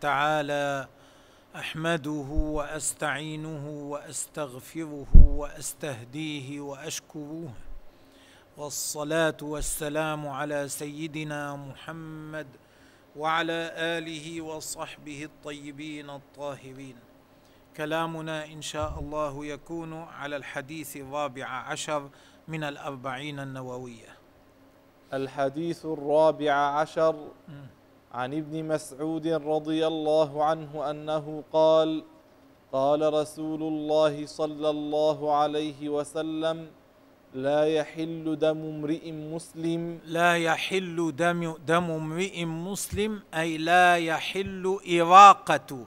تعالى احمده واستعينه واستغفره واستهديه واشكره والصلاه والسلام على سيدنا محمد وعلى اله وصحبه الطيبين الطاهرين كلامنا ان شاء الله يكون على الحديث الرابع عشر من الاربعين النوويه الحديث الرابع عشر م. عن ابن مسعود رضي الله عنه انه قال قال رسول الله صلى الله عليه وسلم لا يحل دم امرئ مسلم لا يحل دم دم امرئ مسلم اي لا يحل اراقه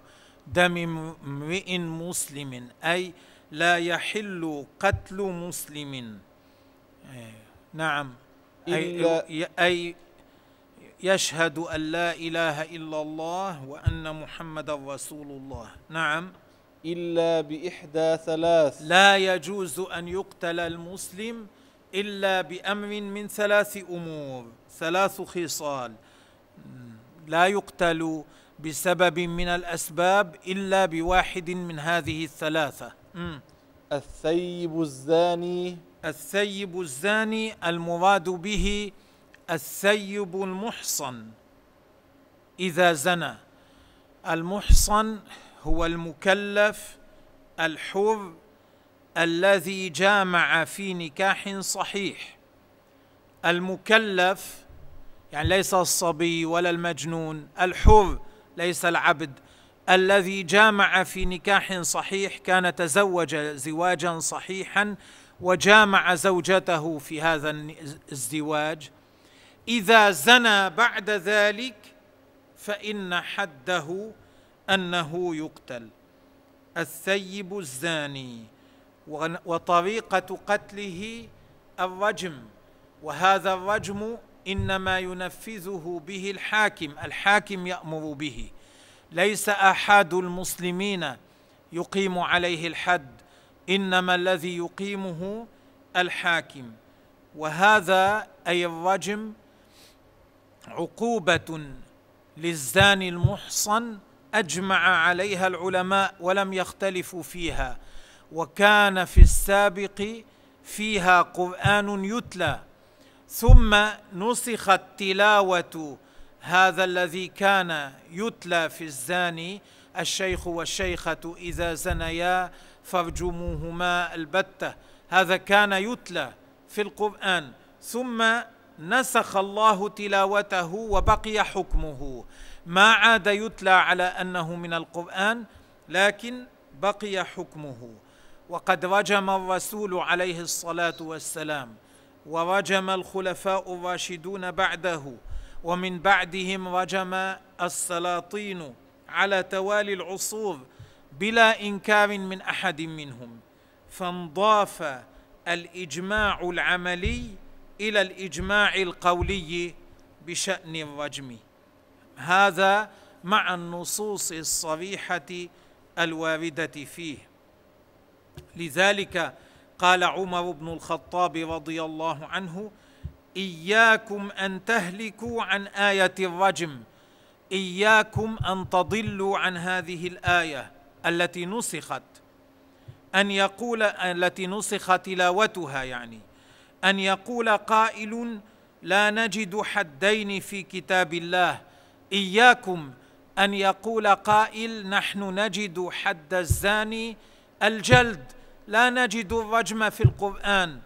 دم امرئ مسلم اي لا يحل قتل مسلم إيه، نعم أي, أي يشهد ان لا اله الا الله وان محمدا رسول الله نعم الا باحدى ثلاث لا يجوز ان يقتل المسلم الا بامر من ثلاث امور ثلاث خصال لا يقتل بسبب من الاسباب الا بواحد من هذه الثلاثه م. الثيب الزاني الثيب الزاني المراد به الثيب المحصن اذا زنى المحصن هو المكلف الحر الذي جامع في نكاح صحيح المكلف يعني ليس الصبي ولا المجنون الحر ليس العبد الذي جامع في نكاح صحيح كان تزوج زواجا صحيحا وجامع زوجته في هذا الزواج اذا زنى بعد ذلك فان حده انه يقتل الثيب الزاني وطريقه قتله الرجم وهذا الرجم انما ينفذه به الحاكم الحاكم يامر به ليس احد المسلمين يقيم عليه الحد انما الذي يقيمه الحاكم وهذا اي الرجم عقوبه للزاني المحصن اجمع عليها العلماء ولم يختلفوا فيها وكان في السابق فيها قران يتلى ثم نسخت تلاوه هذا الذي كان يتلى في الزاني الشيخ والشيخه اذا زنيا فارجموهما البته هذا كان يتلى في القران ثم نسخ الله تلاوته وبقي حكمه ما عاد يتلى على انه من القران لكن بقي حكمه وقد رجم الرسول عليه الصلاه والسلام ورجم الخلفاء الراشدون بعده ومن بعدهم رجم السلاطين على توالي العصور بلا انكار من احد منهم فانضاف الاجماع العملي الى الاجماع القولي بشان الرجم هذا مع النصوص الصريحه الوارده فيه لذلك قال عمر بن الخطاب رضي الله عنه اياكم ان تهلكوا عن ايه الرجم اياكم ان تضلوا عن هذه الايه التي نسخت ان يقول التي نسخ تلاوتها يعني ان يقول قائل لا نجد حدين في كتاب الله اياكم ان يقول قائل نحن نجد حد الزاني الجلد لا نجد الرجم في القران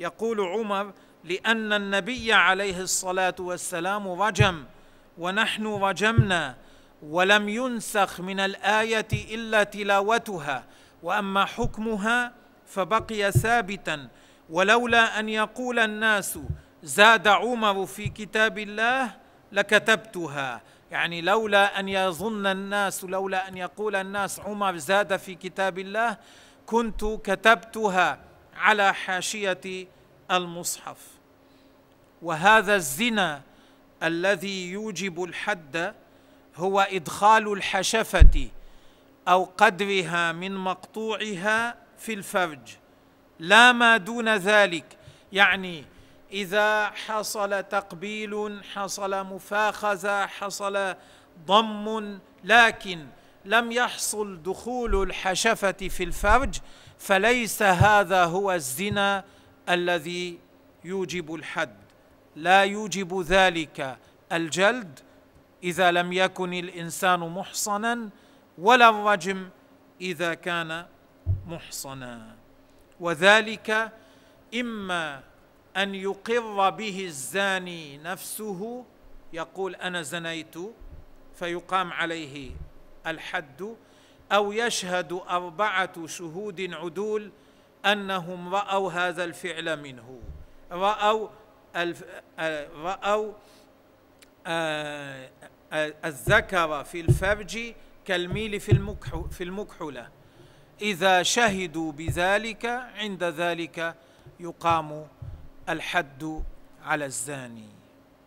يقول عمر لان النبي عليه الصلاه والسلام رجم ونحن رجمنا ولم ينسخ من الايه الا تلاوتها واما حكمها فبقي ثابتا ولولا ان يقول الناس زاد عمر في كتاب الله لكتبتها يعني لولا ان يظن الناس لولا ان يقول الناس عمر زاد في كتاب الله كنت كتبتها على حاشيه المصحف وهذا الزنا الذي يوجب الحد هو ادخال الحشفه او قدرها من مقطوعها في الفرج لا ما دون ذلك يعني اذا حصل تقبيل حصل مفاخذه حصل ضم لكن لم يحصل دخول الحشفه في الفرج فليس هذا هو الزنا الذي يوجب الحد لا يوجب ذلك الجلد اذا لم يكن الانسان محصنا ولا الرجم اذا كان محصنا وذلك اما ان يقر به الزاني نفسه يقول انا زنيت فيقام عليه الحد او يشهد اربعه شهود عدول انهم راوا هذا الفعل منه راوا الف... آه، راوا آه، آه، الذكر في الفرج كالميل في في المكحله إذا شهدوا بذلك عند ذلك يقام الحد على الزاني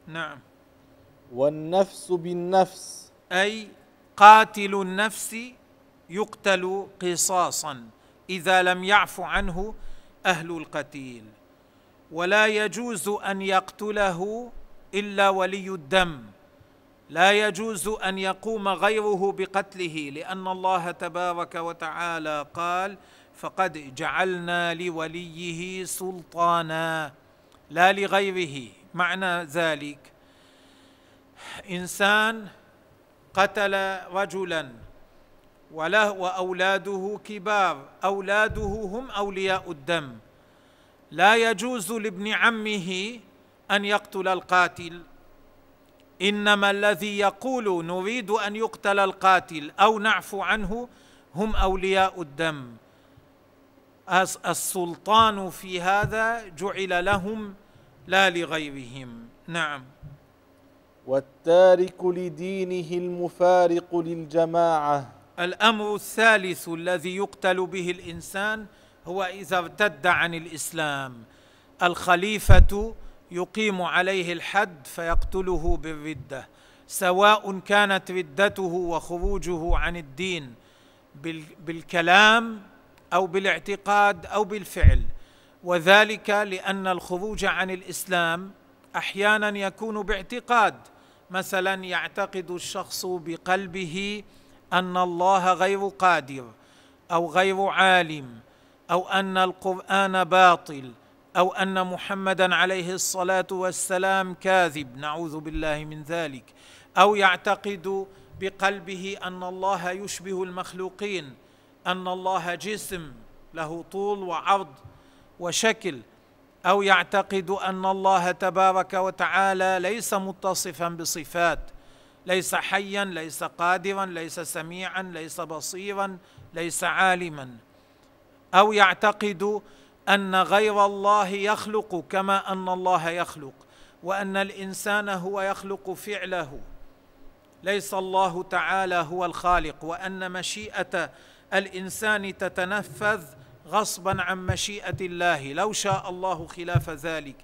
نعم والنفس بالنفس أي قاتل النفس يقتل قصاصا إذا لم يعف عنه أهل القتيل ولا يجوز أن يقتله إلا ولي الدم لا يجوز ان يقوم غيره بقتله لان الله تبارك وتعالى قال فقد جعلنا لوليه سلطانا لا لغيره معنى ذلك انسان قتل رجلا وله واولاده كبار اولاده هم اولياء الدم لا يجوز لابن عمه ان يقتل القاتل انما الذي يقول نريد ان يقتل القاتل او نعفو عنه هم اولياء الدم السلطان في هذا جعل لهم لا لغيرهم نعم والتارك لدينه المفارق للجماعه الامر الثالث الذي يقتل به الانسان هو اذا ارتد عن الاسلام الخليفه يقيم عليه الحد فيقتله بالرده سواء كانت ردته وخروجه عن الدين بالكلام او بالاعتقاد او بالفعل وذلك لان الخروج عن الاسلام احيانا يكون باعتقاد مثلا يعتقد الشخص بقلبه ان الله غير قادر او غير عالم او ان القران باطل او ان محمدا عليه الصلاه والسلام كاذب نعوذ بالله من ذلك او يعتقد بقلبه ان الله يشبه المخلوقين ان الله جسم له طول وعرض وشكل او يعتقد ان الله تبارك وتعالى ليس متصفا بصفات ليس حيا ليس قادرا ليس سميعا ليس بصيرا ليس عالما او يعتقد ان غير الله يخلق كما ان الله يخلق وان الانسان هو يخلق فعله ليس الله تعالى هو الخالق وان مشيئه الانسان تتنفذ غصبا عن مشيئه الله لو شاء الله خلاف ذلك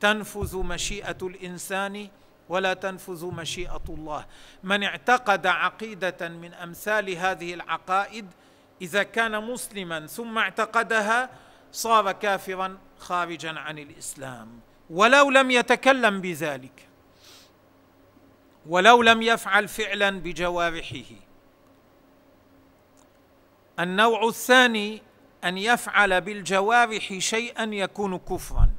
تنفذ مشيئه الانسان ولا تنفذ مشيئه الله من اعتقد عقيده من امثال هذه العقائد اذا كان مسلما ثم اعتقدها صار كافرا خارجا عن الاسلام ولو لم يتكلم بذلك ولو لم يفعل فعلا بجوارحه النوع الثاني ان يفعل بالجوارح شيئا يكون كفرا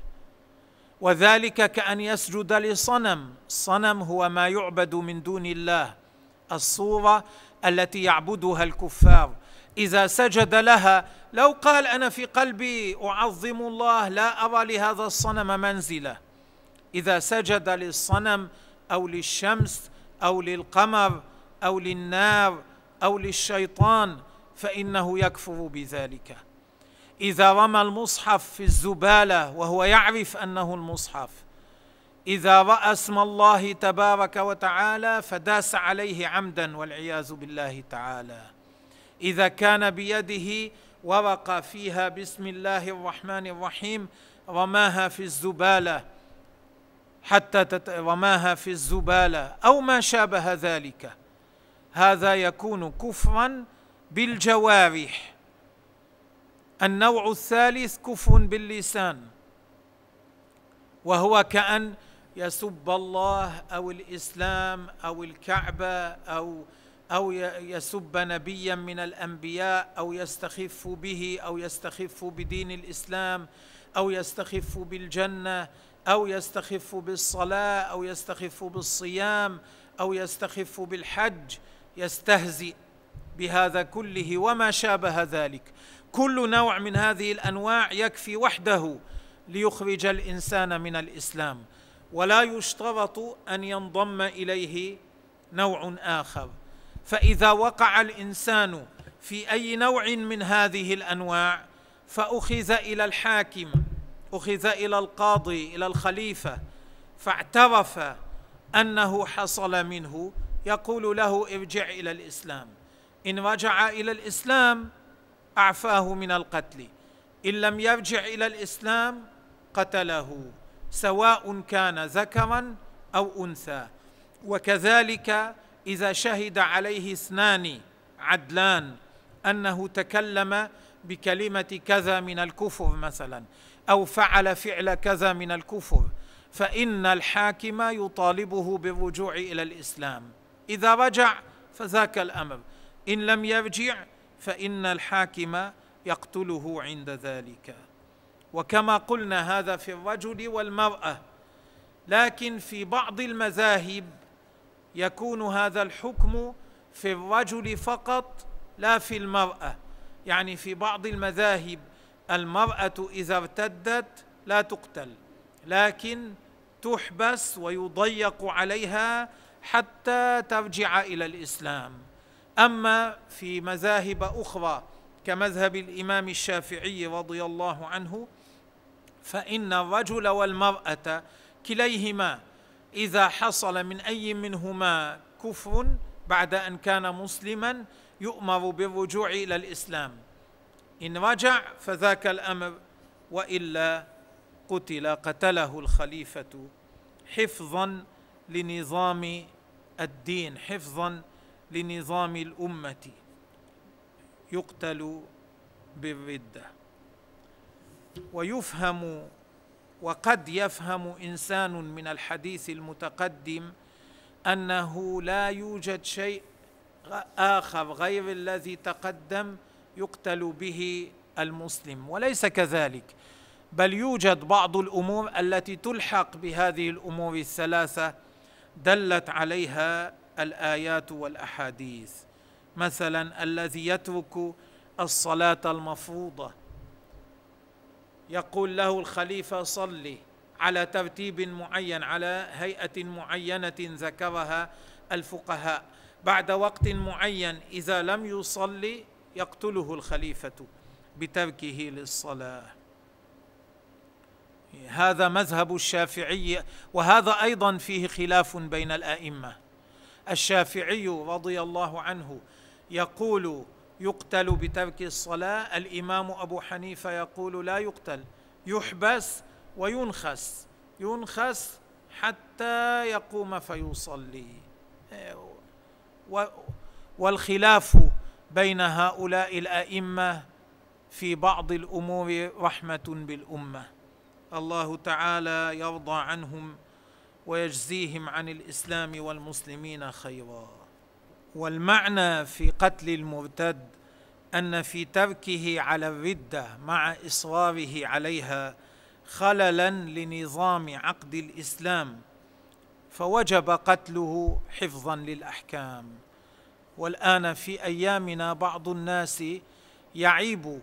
وذلك كان يسجد لصنم الصنم هو ما يعبد من دون الله الصوره التي يعبدها الكفار اذا سجد لها لو قال انا في قلبي اعظم الله لا ارى لهذا الصنم منزله اذا سجد للصنم او للشمس او للقمر او للنار او للشيطان فانه يكفر بذلك اذا رمى المصحف في الزباله وهو يعرف انه المصحف اذا راى اسم الله تبارك وتعالى فداس عليه عمدا والعياذ بالله تعالى اذا كان بيده ورقه فيها بسم الله الرحمن الرحيم رماها في الزباله حتى تت... رماها في الزباله او ما شابه ذلك هذا يكون كفرا بالجوارح النوع الثالث كفر باللسان وهو كأن يسب الله أو الإسلام أو الكعبة أو او يسب نبيا من الانبياء او يستخف به او يستخف بدين الاسلام او يستخف بالجنه او يستخف بالصلاه او يستخف بالصيام او يستخف بالحج يستهزئ بهذا كله وما شابه ذلك كل نوع من هذه الانواع يكفي وحده ليخرج الانسان من الاسلام ولا يشترط ان ينضم اليه نوع اخر فاذا وقع الانسان في اي نوع من هذه الانواع فاخذ الى الحاكم اخذ الى القاضي الى الخليفه فاعترف انه حصل منه يقول له ارجع الى الاسلام ان رجع الى الاسلام اعفاه من القتل ان لم يرجع الى الاسلام قتله سواء كان ذكرا او انثى وكذلك اذا شهد عليه اثنان عدلان انه تكلم بكلمه كذا من الكفر مثلا او فعل فعل كذا من الكفر فان الحاكم يطالبه بالرجوع الى الاسلام اذا رجع فذاك الامر ان لم يرجع فان الحاكم يقتله عند ذلك وكما قلنا هذا في الرجل والمراه لكن في بعض المذاهب يكون هذا الحكم في الرجل فقط لا في المراه يعني في بعض المذاهب المراه اذا ارتدت لا تقتل لكن تحبس ويضيق عليها حتى ترجع الى الاسلام اما في مذاهب اخرى كمذهب الامام الشافعي رضي الله عنه فان الرجل والمراه كليهما اذا حصل من اي منهما كفر بعد ان كان مسلما يؤمر بالرجوع الى الاسلام ان رجع فذاك الامر والا قتل قتله الخليفه حفظا لنظام الدين حفظا لنظام الامه يقتل بالرده ويفهم وقد يفهم انسان من الحديث المتقدم انه لا يوجد شيء اخر غير الذي تقدم يقتل به المسلم وليس كذلك بل يوجد بعض الامور التي تلحق بهذه الامور الثلاثه دلت عليها الايات والاحاديث مثلا الذي يترك الصلاه المفروضه يقول له الخليفه صلي على ترتيب معين على هيئه معينه ذكرها الفقهاء بعد وقت معين اذا لم يصلي يقتله الخليفه بتركه للصلاه هذا مذهب الشافعي وهذا ايضا فيه خلاف بين الائمه الشافعي رضي الله عنه يقول يقتل بترك الصلاه الامام ابو حنيفه يقول لا يقتل يحبس وينخس ينخس حتى يقوم فيصلي والخلاف بين هؤلاء الائمه في بعض الامور رحمه بالامه الله تعالى يرضى عنهم ويجزيهم عن الاسلام والمسلمين خيرا والمعنى في قتل المرتد ان في تركه على الرده مع اصراره عليها خللا لنظام عقد الاسلام فوجب قتله حفظا للاحكام والان في ايامنا بعض الناس يعيب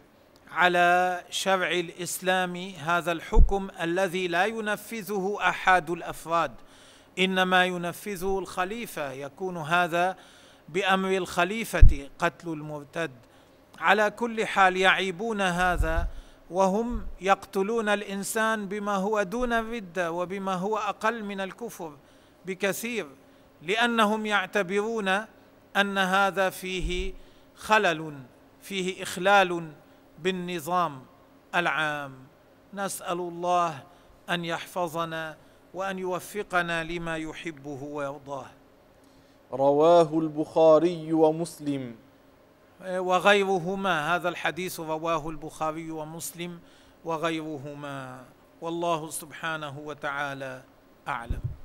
على شرع الاسلام هذا الحكم الذي لا ينفذه احد الافراد انما ينفذه الخليفه يكون هذا بامر الخليفه قتل المرتد على كل حال يعيبون هذا وهم يقتلون الانسان بما هو دون الرده وبما هو اقل من الكفر بكثير لانهم يعتبرون ان هذا فيه خلل فيه اخلال بالنظام العام نسال الله ان يحفظنا وان يوفقنا لما يحبه ويرضاه رواه البخاري ومسلم إيه، وغيرهما هذا الحديث رواه البخاري ومسلم وغيرهما والله سبحانه وتعالى اعلم